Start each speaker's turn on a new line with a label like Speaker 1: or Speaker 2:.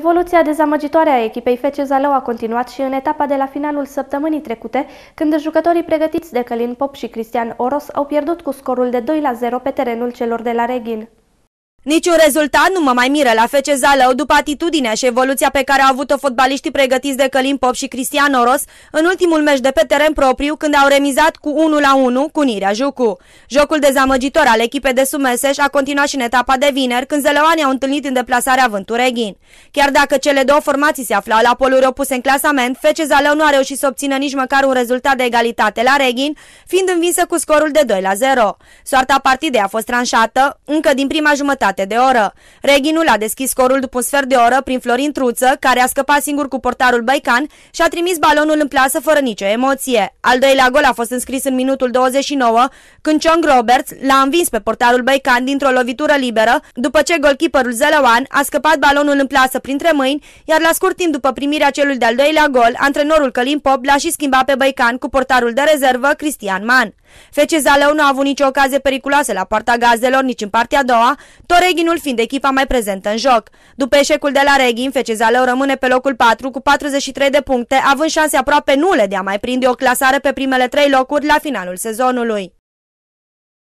Speaker 1: Evoluția dezamăgitoare a echipei FC Zalău a continuat și în etapa de la finalul săptămânii trecute, când jucătorii pregătiți de Călin Pop și Cristian Oros au pierdut cu scorul de 2 la 0 pe terenul celor de la Reghin.
Speaker 2: Niciun rezultat nu mă mai miră la FC Zalău după atitudinea și evoluția pe care au avut-o fotbaliștii pregătiți de Călim Pop și Cristian Oros în ultimul meci de pe teren propriu când au remizat cu 1 la 1 cu Nirea Jucu. Jocul dezamăgitor al echipei de Sumeseș a continuat și în etapa de vineri când Zălăoanii au întâlnit în deplasarea Vântureghin. Chiar dacă cele două formații se aflau la poluri opuse în clasament, FC Zalău nu a reușit să obțină nici măcar un rezultat de egalitate la Reghin, fiind învinsă cu scorul de 2 la 0. Soarta partidei a fost tranșată încă din prima jumătate jumătate de oră. Reginul a deschis scorul după un sfert de oră prin Florin Truță, care a scăpat singur cu portarul Baican și a trimis balonul în plasă fără nicio emoție. Al doilea gol a fost înscris în minutul 29, când John Roberts l-a învins pe portarul Baican dintr-o lovitură liberă, după ce golkeeperul Zelawan a scăpat balonul în plasă printre mâini, iar la scurt timp după primirea celui de-al doilea gol, antrenorul Călin Pop l-a și schimbat pe Baican cu portarul de rezervă Cristian Man. Fece Zalău nu a avut nicio ocazie periculoasă la partea gazelor, nici în partea a doua, tot Reghinul fiind echipa mai prezentă în joc. După eșecul de la Reghin, Fecezaleu rămâne pe locul 4 cu 43 de puncte, având șanse aproape nule de a mai prinde o clasare pe primele trei locuri la finalul sezonului.